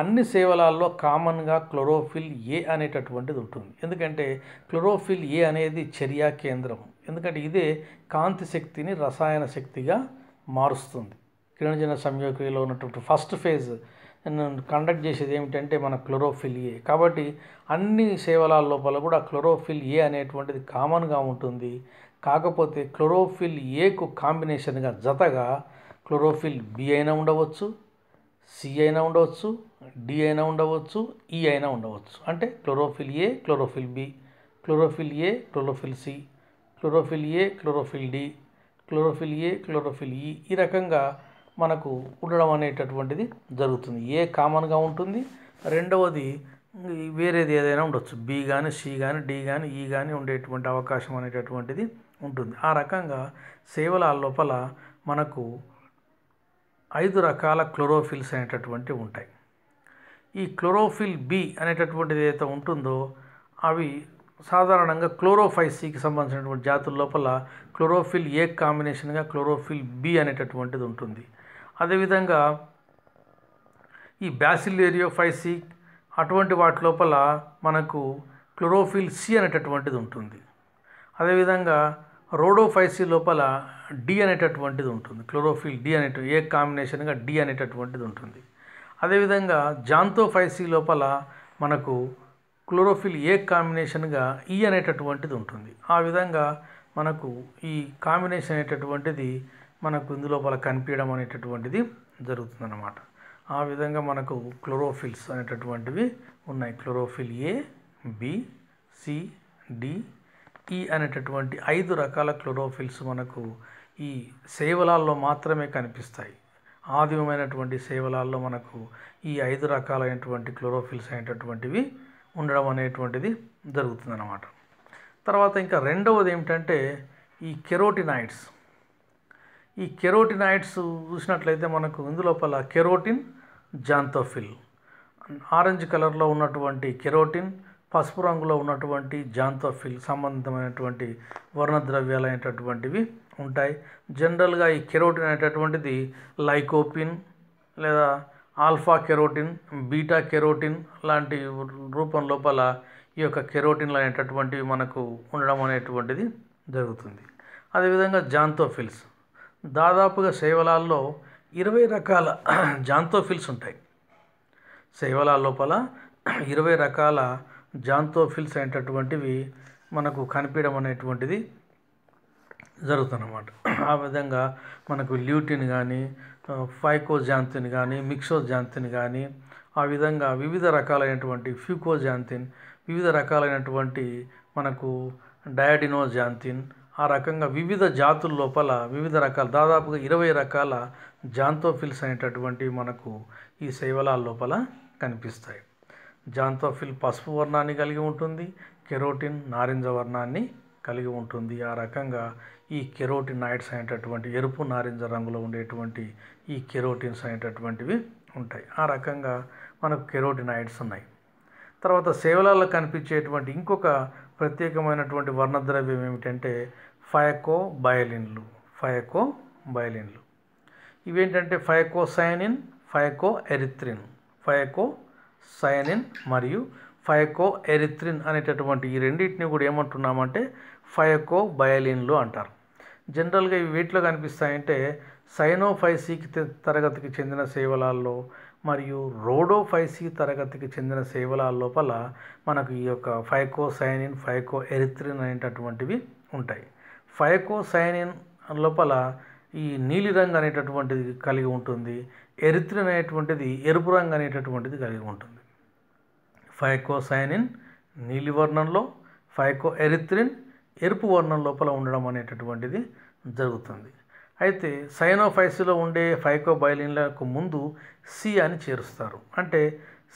అన్ని సేవలాల్లో కామన్గా క్లోరోఫిల్ ఏ అనేటటువంటిది ఉంటుంది ఎందుకంటే క్లోరోఫిల్ ఏ అనేది చర్యా కేంద్రం ఎందుకంటే ఇదే కాంతి శక్తిని రసాయన శక్తిగా మారుస్తుంది కిరణజన సంయోగక్రియలో ఉన్నటువంటి ఫస్ట్ ఫేజ్ కండక్ట్ చేసేది ఏమిటంటే మన క్లోరోఫిల్ ఏ కాబట్టి అన్ని సేవల లోపల కూడా క్లోరోఫిల్ ఏ అనేటువంటిది కామన్గా ఉంటుంది కాకపోతే క్లోరోఫిల్ ఏకు కాంబినేషన్గా జతగా క్లోరోఫిల్ బి అయినా ఉండవచ్చు సి అయినా ఉండవచ్చు డి అయినా ఉండవచ్చు ఈ అయినా ఉండవచ్చు అంటే chlorophyll A chlorophyll B chlorophyll A chlorophyll C chlorophyll A chlorophyll D chlorophyll A chlorophyll E ఈ రకంగా మనకు ఉండడం అనేటటువంటిది జరుగుతుంది ఏ కామన్గా ఉంటుంది రెండవది వేరేది ఏదైనా ఉండొచ్చు బి కానీ సి కానీ డి కానీ ఈ కానీ ఉండేటువంటి అవకాశం అనేటటువంటిది ఉంటుంది ఆ రకంగా సేవల లోపల మనకు ఐదు రకాల క్లోరోఫిల్స్ అనేటటువంటివి ఉంటాయి ఈ క్లోరోఫిల్ బి అనేటటువంటిది ఏదైతే ఉంటుందో అవి సాధారణంగా క్లోరోఫైసీకి సంబంధించినటువంటి జాతుల లోపల క్లోరోఫిల్ ఏ కాంబినేషన్గా క్లోరోఫిల్ బి అనేటటువంటిది ఉంటుంది అదేవిధంగా ఈ బ్యాసిలేరియోఫైసి అటువంటి వాటి లోపల మనకు క్లోరోఫిల్ సి అనేటటువంటిది ఉంటుంది అదేవిధంగా రోడోఫైసి లోపల డి అనేటటువంటిది ఉంటుంది క్లోరోఫిల్ డి అనేటు ఏ కాంబినేషన్గా డి అనేటటువంటిది ఉంటుంది అదేవిధంగా జాంతోఫైసి లోపల మనకు క్లోరోఫిల్ ఏ కాంబినేషన్గా ఈ అనేటటువంటిది ఉంటుంది ఆ విధంగా మనకు ఈ కాంబినేషన్ అనేటటువంటిది మనకు ఇందులోపల కనిపించడం అనేటటువంటిది జరుగుతుందన్నమాట ఆ విధంగా మనకు క్లోరోఫిల్స్ అనేటటువంటివి ఉన్నాయి chlorophyll A B C D E అనేటటువంటి ఐదు రకాల క్లోరోఫిల్స్ మనకు ఈ సేవలాల్లో మాత్రమే కనిపిస్తాయి ఆదిమైనటువంటి సేవలాల్లో మనకు ఈ ఐదు రకాలైనటువంటి క్లోరోఫిల్స్ అయినటువంటివి ఉండడం అనేటువంటిది జరుగుతుందన్నమాట తర్వాత ఇంకా రెండవది ఏమిటంటే ఈ కెరోటినాయిడ్స్ ఈ కెరోటినాయిడ్స్ చూసినట్లయితే మనకు ఇందులోపల కెరోటిన్ జాంతోఫిల్ ఆరెంజ్ కలర్లో ఉన్నటువంటి కెరోటిన్ పసుపు రంగులో ఉన్నటువంటి జాంతోఫిల్ సంబంధమైనటువంటి వర్ణద్రవ్యాలు అనేటటువంటివి ఉంటాయి జనరల్గా ఈ కెరోటిన్ అనేటటువంటిది లైకోపిన్ లేదా ఆల్ఫా కెరోటిన్ బీటా కెరోటిన్ లాంటి రూపం లోపల ఈ యొక్క కెరోటిన్లు అనేటటువంటివి మనకు ఉండడం అనేటువంటిది జరుగుతుంది అదేవిధంగా జాంతోఫిల్స్ దాదాపుగా సేవలాల్లో ఇరవై రకాల జాంతోఫిల్స్ ఉంటాయి సేవల లోపల ఇరవై రకాల జాంతోఫిల్స్ అయినటువంటివి మనకు కనిపించడం అనేటువంటిది జరుగుతుందన్నమాట ఆ విధంగా మనకు ల్యూటిన్ కానీ ఫైకోజాంతిన్ కానీ మిక్సోజాంతిన్ కానీ ఆ విధంగా వివిధ రకాలైనటువంటి ఫ్యూకోజాంతిన్ వివిధ రకాలైనటువంటి మనకు డయాడినోజాంతిన్ ఆ రకంగా వివిధ జాతుల లోపల వివిధ రకాల దాదాపుగా ఇరవై రకాల జాంతోఫిల్స్ అనేటటువంటి మనకు ఈ శైవలాల లోపల కనిపిస్తాయి జాంతోఫిల్ పసుపు వర్ణాన్ని కలిగి ఉంటుంది కెరోటిన్ నారింజ వర్ణాన్ని కలిగి ఉంటుంది ఆ రకంగా ఈ కెరోటినాయిడ్స్ అనేటటువంటి ఎరుపు నారింజ రంగులో ఉండేటువంటి ఈ కెరోటిన్స్ అనేటటువంటివి ఉంటాయి ఆ రకంగా మనకు కెరోటినాయిడ్స్ ఉన్నాయి తర్వాత సేవలలో కనిపించేటువంటి ఇంకొక ప్రత్యేకమైనటువంటి వర్ణద్రవ్యం ఏమిటంటే ఫయకో బయలిన్లు ఫయకో బయలిన్లు ఇవేంటంటే ఫయకోసైనిన్ సైనిన్ ఫయకో ఎరిత్రిన్ ఫయకో సయనిన్ మరియు ఫైకో ఎరిథ్రిన్ అనేటటువంటి ఈ రెండింటిని కూడా ఏమంటున్నామంటే ఫయకో బయలిన్లు అంటారు జనరల్గా ఇవి వీటిలో కనిపిస్తాయంటే సైనోఫైసీకి తరగతికి చెందిన సేవలాల్లో మరియు రోడోఫైసీ తరగతికి చెందిన సేవల లోపల మనకు ఈ యొక్క ఫైకో సైనిన్ ఫైకో ఎరిథ్రిన్ అనేటటువంటివి ఉంటాయి ఫైకో సైనిన్ లోపల ఈ నీలిరంగు అనేటటువంటిది కలిగి ఉంటుంది ఎరిత్రిన్ అనేటువంటిది ఎరుపు రంగు అనేటటువంటిది కలిగి ఉంటుంది ఫైకోసైనిన్ నీలి వర్ణంలో ఫైకో ఎరిత్రిన్ ఎరుపు వర్ణం లోపల ఉండడం అనేటటువంటిది జరుగుతుంది అయితే సైనోఫైసిలో ఉండే ఫైకోబైలిన్లకు ముందు సి అని చేరుస్తారు అంటే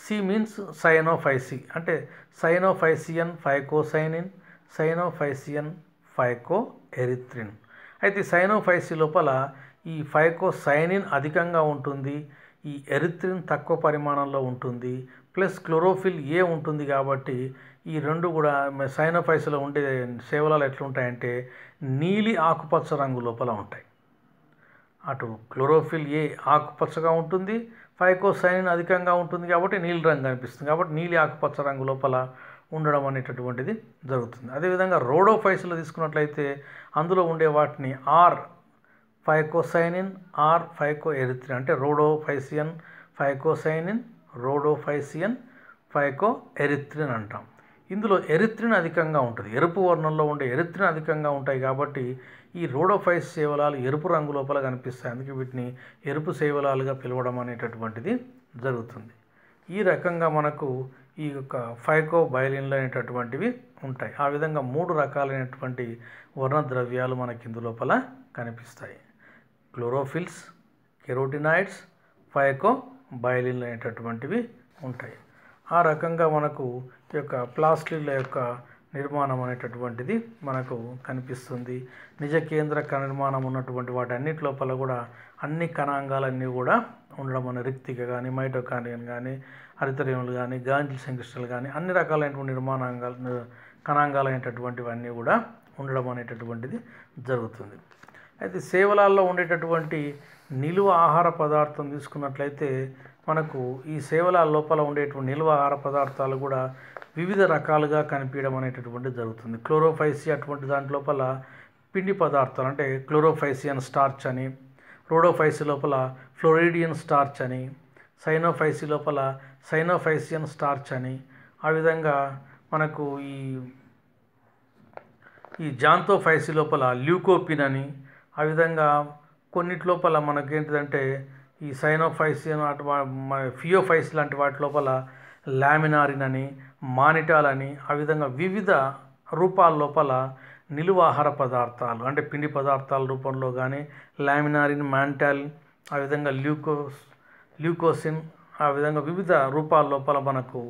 సి మీన్స్ సైనోఫైసి అంటే cyanophycean phycocyanin cyanophycean phycoerythrin అయితే సైనోఫైసి లోపల ఈ ఫైకోసైనిన్ అధికంగా ఉంటుంది ఈ ఎరిత్రిన్ తక్కువ పరిమాణంలో ఉంటుంది ప్లస్ క్లోరోఫిల్ ఏ ఉంటుంది కాబట్టి ఈ రెండు కూడా సైనోఫైస్లో ఉండే సేవలాలు ఎట్లుంటాయంటే నీలి ఆకుపచ్చ రంగు లోపల ఉంటాయి అటు క్లోరోఫిల్ ఏ ఆకుపచ్చగా ఉంటుంది ఫైకోసైన్ అధికంగా ఉంటుంది కాబట్టి నీలి రంగు అనిపిస్తుంది కాబట్టి నీలి ఆకుపచ్చ రంగు లోపల ఉండడం అనేటటువంటిది జరుగుతుంది అదేవిధంగా రోడోఫైస్లో తీసుకున్నట్లయితే అందులో ఉండే వాటిని R phycocyanin R phycoerythrin అంటే రోడోఫైసియన్ ఫైకోసైనిన్ రోడోఫైసియన్ ఫైకో ఎరిత్రిన్ అంటాం ఇందులో ఎరిత్రిన్ అధికంగా ఉంటుంది ఎరుపు వర్ణంలో ఉండే ఎరిత్రిన్ అధికంగా ఉంటాయి కాబట్టి ఈ రోడోఫైస్ సేవలాలు ఎరుపు రంగు లోపల కనిపిస్తాయి అందుకే వీటిని ఎరుపు సేవలాలుగా పిలవడం అనేటటువంటిది జరుగుతుంది ఈ రకంగా మనకు ఈ యొక్క ఫైకో బయలిన్లు అనేటటువంటివి ఉంటాయి ఆ విధంగా మూడు రకాలైనటువంటి వర్ణ ద్రవ్యాలు మనకి ఇందు లోపల కనిపిస్తాయి క్లోరోఫిల్స్ కెరోటినాయిడ్స్ ఫైకో బయలిన్లు అనేటటువంటివి ఉంటాయి ఆ రకంగా మనకు ఈ యొక్క ప్లాస్టిక్ల యొక్క నిర్మాణం అనేటటువంటిది మనకు కనిపిస్తుంది నిజ కేంద్ర నిర్మాణం ఉన్నటువంటి వాటి అన్నిటి లోపల కూడా అన్ని కణాంగాలన్నీ కూడా ఉండడం అనే రిక్తిక కానీ మైటోకానియన్ కానీ హరితరేములు కానీ గాంజీ శంకిష్టలు కానీ అన్ని రకాలైనటువంటి నిర్మాణాంగాలు కణాంగాలైనటువంటివన్నీ కూడా ఉండడం అనేటటువంటిది జరుగుతుంది అయితే సేవలాల్లో ఉండేటటువంటి నిలువ ఆహార పదార్థం తీసుకున్నట్లయితే మనకు ఈ సేవల లోపల ఉండేటువంటి నిల్వ ఆహార పదార్థాలు కూడా వివిధ రకాలుగా కనిపించడం అనేటటువంటిది జరుగుతుంది క్లోరోఫైసి అటువంటి దాంట్లో లోపల పిండి పదార్థాలు అంటే క్లోరోఫైసియన్ స్టార్చ్ అని రోడోఫైసి లోపల ఫ్లోరిడియన్ స్టార్చ్ అని సైనోఫైసి లోపల సైనోఫైసియన్ స్టార్చ్ అని ఆ విధంగా మనకు ఈ ఈ జాంతోఫైసి లోపల ల్యూకోపిన్ అని ఆ విధంగా కొన్నిటి లోపల మనకేంటిదంటే ఈ ఈ సైనోఫైస్ ఫియోఫైస్ లాంటి వాటి లోపల లామినారిన్ అని మానిటాల్ అని ఆ విధంగా వివిధ రూపాల లోపల నిలువ ఆహార పదార్థాలు అంటే పిండి పదార్థాల రూపంలో కానీ లామినారిన్ మాంటాల్ ఆ విధంగా ల్యూకోస్ ల్యూకోసిన్ ఆ విధంగా వివిధ రూపాల లోపల మనకు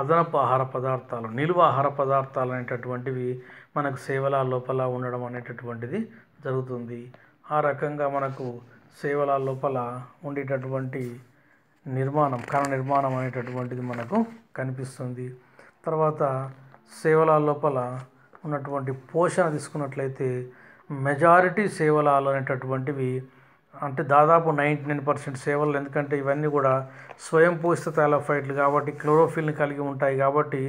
అదనపు ఆహార పదార్థాలు నిలువ ఆహార పదార్థాలు అనేటటువంటివి మనకు సేవల లోపల ఉండడం అనేటటువంటిది జరుగుతుంది ఆ రకంగా మనకు సేవల లోపల ఉండేటటువంటి నిర్మాణం కణ నిర్మాణం అనేటటువంటిది మనకు కనిపిస్తుంది తర్వాత సేవల లోపల ఉన్నటువంటి పోషణ తీసుకున్నట్లయితే మెజారిటీ సేవలాలు అనేటటువంటివి అంటే దాదాపు నైంటీ నైన్ పర్సెంట్ సేవలు ఎందుకంటే ఇవన్నీ కూడా స్వయం పోషిత థాలఫైట్లు కాబట్టి క్లోరోఫిల్ని కలిగి ఉంటాయి కాబట్టి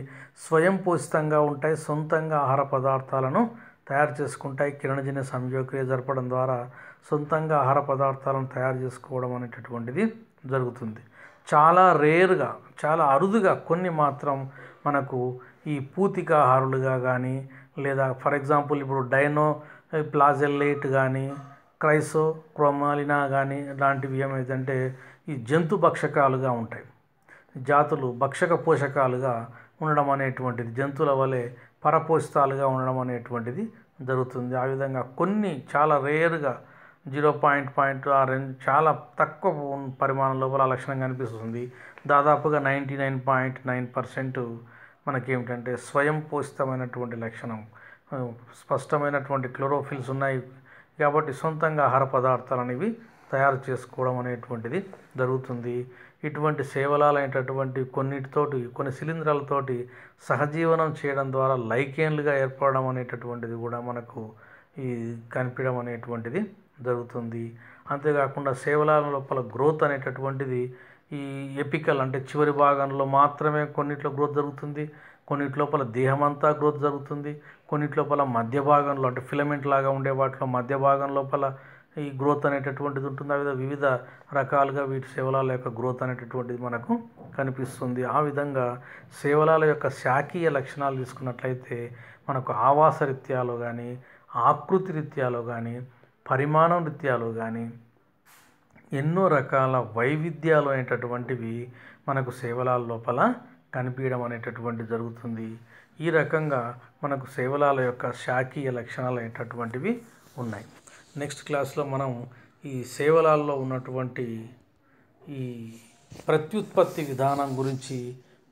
స్వయం పోషితంగా ఉంటాయి సొంతంగా ఆహార పదార్థాలను తయారు చేసుకుంటాయి కిరణజన్య సంయోక్రియ జరపడం ద్వారా సొంతంగా ఆహార పదార్థాలను తయారు చేసుకోవడం అనేటటువంటిది జరుగుతుంది చాలా రేర్గా చాలా అరుదుగా కొన్ని మాత్రం మనకు ఈ పూతికాహారులుగా కానీ లేదా ఫర్ ఎగ్జాంపుల్ ఇప్పుడు డైనో ప్లాజెల్లేట్ కానీ క్రైసో క్రోమాలినా కానీ లాంటివి ఏమైందంటే ఈ జంతు భక్షకాలుగా ఉంటాయి జాతులు భక్షక పోషకాలుగా ఉండడం అనేటువంటిది జంతువుల వలె పరపోషితాలుగా ఉండడం అనేటువంటిది జరుగుతుంది ఆ విధంగా కొన్ని చాలా రేర్గా జీరో పాయింట్ పాయింట్ ఆ రెండు చాలా తక్కువ పరిమాణం లోపల ఆ లక్షణం కనిపిస్తుంది దాదాపుగా ninety nine point nine percent మనకేమిటంటే స్వయం పోషితమైనటువంటి లక్షణం స్పష్టమైనటువంటి క్లోరోఫిల్స్ ఉన్నాయి కాబట్టి సొంతంగా ఆహార పదార్థాలు అనేవి తయారు చేసుకోవడం అనేటువంటిది జరుగుతుంది ఇటువంటి సేవలాలైనటువంటి కొన్నిటితోటి కొన్ని శిలీంధ్రాలతోటి సహజీవనం చేయడం ద్వారా లైకేన్లుగా ఏర్పడడం అనేటటువంటిది కూడా మనకు ఈ కనిపించడం అనేటువంటిది జరుగుతుంది అంతేకాకుండా సేవలాల లోపల గ్రోత్ అనేటటువంటిది ఈ ఎపికల్ అంటే చివరి భాగంలో మాత్రమే కొన్నిట్లో గ్రోత్ జరుగుతుంది కొన్నిటి లోపల దేహమంతా గ్రోత్ జరుగుతుంది కొన్నిటి లోపల మధ్య భాగంలో అంటే ఫిలమెంట్ లాగా ఉండే వాటిలో మధ్య భాగం లోపల ఈ గ్రోత్ అనేటటువంటిది ఉంటుంది ఆ విధంగా వివిధ రకాలుగా వీటి సేవలాల యొక్క గ్రోత్ అనేటటువంటిది మనకు కనిపిస్తుంది ఆ విధంగా సేవలాల యొక్క శాఖీయ లక్షణాలు తీసుకున్నట్లయితే మనకు ఆవాస రీత్యాలు కానీ ఆకృతి రీత్యాలు కానీ పరిమాణం రీత్యాలు కానీ ఎన్నో రకాల వైవిధ్యాలు అనేటటువంటివి మనకు సేవలాల లోపల కనిపించడం అనేటటువంటి జరుగుతుంది ఈ రకంగా మనకు సేవలాల యొక్క శాఖీయ లక్షణాలు అనేటటువంటివి ఉన్నాయి నెక్స్ట్ క్లాస్లో మనం ఈ సేవలాల్లో ఉన్నటువంటి ఈ ప్రత్యుత్పత్తి విధానం గురించి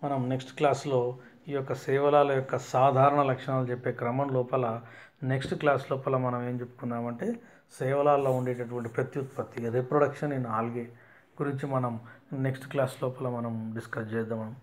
మనం నెక్స్ట్ క్లాస్లో ఈ యొక్క సేవలాల యొక్క సాధారణ లక్షణాలు చెప్పే క్రమం లోపల నెక్స్ట్ క్లాస్ లోపల మనం ఏం చెప్పుకున్నామంటే సేవలాల్లో ఉండేటటువంటి ప్రత్యుత్పత్తి రిప్రొడక్షన్ ఇన్ ఆల్గే గురించి మనం నెక్స్ట్ క్లాస్ లోపల మనం డిస్కస్ చేద్దాం